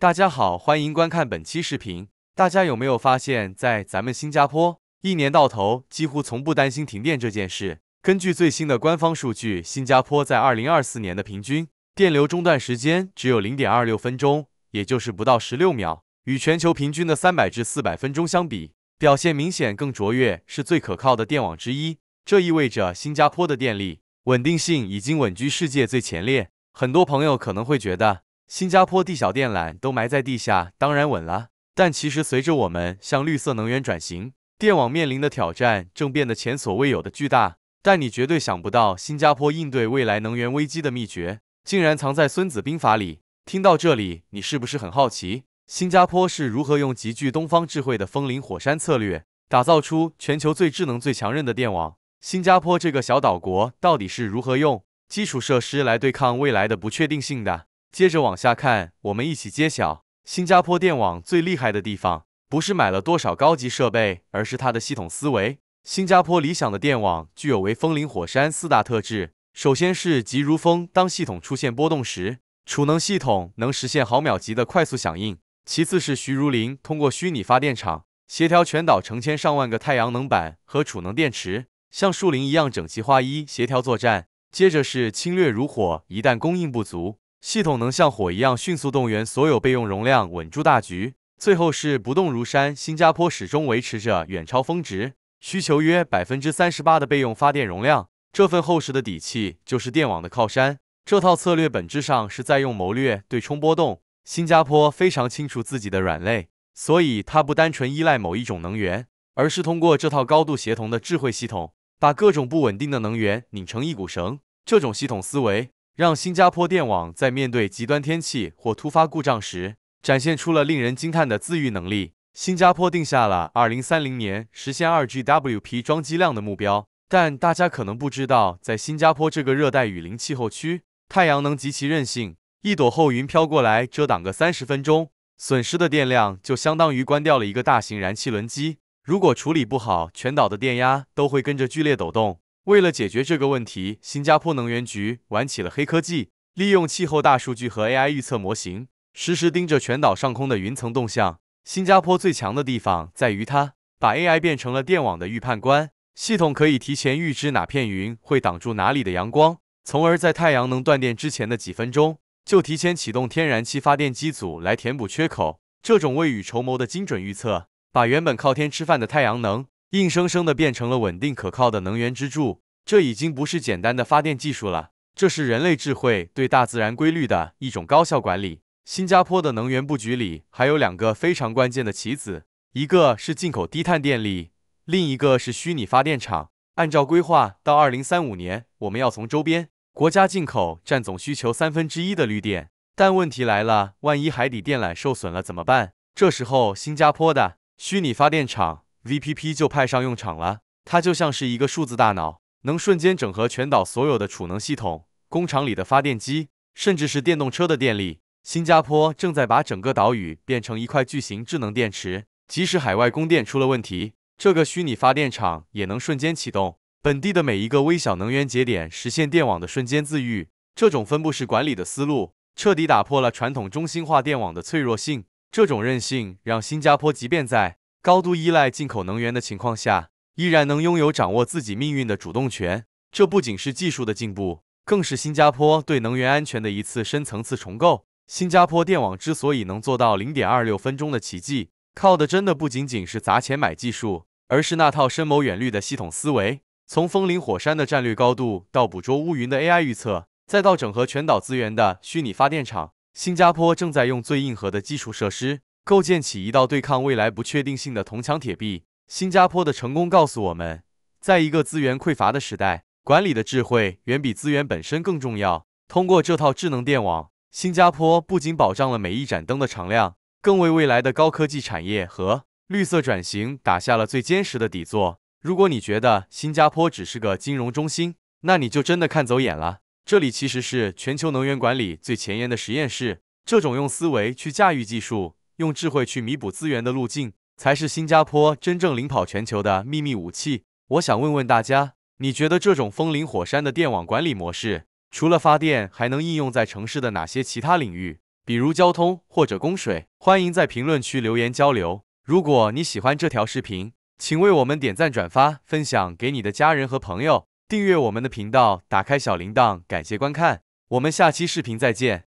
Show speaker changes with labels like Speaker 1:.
Speaker 1: 大家好，欢迎观看本期视频。大家有没有发现，在咱们新加坡，一年到头几乎从不担心停电这件事？根据最新的官方数据，新加坡在二零二四年的平均电流中断时间只有零点二六分钟，也就是不到十六秒，与全球平均的三百至四百分钟相比，表现明显更卓越，是最可靠的电网之一。这意味着新加坡的电力稳定性已经稳居世界最前列。很多朋友可能会觉得。新加坡地小电缆都埋在地下，当然稳了。但其实随着我们向绿色能源转型，电网面临的挑战正变得前所未有的巨大。但你绝对想不到，新加坡应对未来能源危机的秘诀竟然藏在《孙子兵法》里。听到这里，你是不是很好奇，新加坡是如何用极具东方智慧的“风林火山”策略，打造出全球最智能、最强韧的电网？新加坡这个小岛国到底是如何用基础设施来对抗未来的不确定性的？接着往下看，我们一起揭晓新加坡电网最厉害的地方，不是买了多少高级设备，而是它的系统思维。新加坡理想的电网具有为风林火山四大特质。首先是急如风，当系统出现波动时，储能系统能实现毫秒级的快速响应。其次是徐如林，通过虚拟发电厂协调全岛成千上万个太阳能板和储能电池，像树林一样整齐划一，协调作战。接着是侵略如火，一旦供应不足。系统能像火一样迅速动员所有备用容量，稳住大局。最后是不动如山，新加坡始终维持着远超峰值需求约百分之三十八的备用发电容量。这份厚实的底气就是电网的靠山。这套策略本质上是在用谋略对冲波动。新加坡非常清楚自己的软肋，所以它不单纯依赖某一种能源，而是通过这套高度协同的智慧系统，把各种不稳定的能源拧成一股绳。这种系统思维。让新加坡电网在面对极端天气或突发故障时，展现出了令人惊叹的自愈能力。新加坡定下了2030年实现 2GWp 装机量的目标，但大家可能不知道，在新加坡这个热带雨林气候区，太阳能极其任性，一朵厚云飘过来遮挡个三十分钟，损失的电量就相当于关掉了一个大型燃气轮机。如果处理不好，全岛的电压都会跟着剧烈抖动。为了解决这个问题，新加坡能源局玩起了黑科技，利用气候大数据和 AI 预测模型，实时盯着全岛上空的云层动向。新加坡最强的地方在于，它把 AI 变成了电网的预判官，系统可以提前预知哪片云会挡住哪里的阳光，从而在太阳能断电之前的几分钟就提前启动天然气发电机组来填补缺口。这种未雨绸缪的精准预测，把原本靠天吃饭的太阳能。硬生生的变成了稳定可靠的能源支柱，这已经不是简单的发电技术了，这是人类智慧对大自然规律的一种高效管理。新加坡的能源布局里还有两个非常关键的棋子，一个是进口低碳电力，另一个是虚拟发电厂。按照规划，到二零三五年，我们要从周边国家进口占总需求三分之一的绿电。但问题来了，万一海底电缆受损了怎么办？这时候，新加坡的虚拟发电厂。VPP 就派上用场了，它就像是一个数字大脑，能瞬间整合全岛所有的储能系统、工厂里的发电机，甚至是电动车的电力。新加坡正在把整个岛屿变成一块巨型智能电池，即使海外供电出了问题，这个虚拟发电厂也能瞬间启动本地的每一个微小能源节点，实现电网的瞬间自愈。这种分布式管理的思路，彻底打破了传统中心化电网的脆弱性。这种韧性让新加坡即便在高度依赖进口能源的情况下，依然能拥有掌握自己命运的主动权，这不仅是技术的进步，更是新加坡对能源安全的一次深层次重构。新加坡电网之所以能做到零点二六分钟的奇迹，靠的真的不仅仅是砸钱买技术，而是那套深谋远虑的系统思维。从风林火山的战略高度，到捕捉乌云的 AI 预测，再到整合全岛资源的虚拟发电厂，新加坡正在用最硬核的基础设施。构建起一道对抗未来不确定性的铜墙铁壁。新加坡的成功告诉我们，在一个资源匮乏的时代，管理的智慧远比资源本身更重要。通过这套智能电网，新加坡不仅保障了每一盏灯的常亮，更为未来的高科技产业和绿色转型打下了最坚实的底座。如果你觉得新加坡只是个金融中心，那你就真的看走眼了。这里其实是全球能源管理最前沿的实验室。这种用思维去驾驭技术。用智慧去弥补资源的路径，才是新加坡真正领跑全球的秘密武器。我想问问大家，你觉得这种“风林火山”的电网管理模式，除了发电，还能应用在城市的哪些其他领域？比如交通或者供水？欢迎在评论区留言交流。如果你喜欢这条视频，请为我们点赞、转发、分享给你的家人和朋友，订阅我们的频道，打开小铃铛。感谢观看，我们下期视频再见。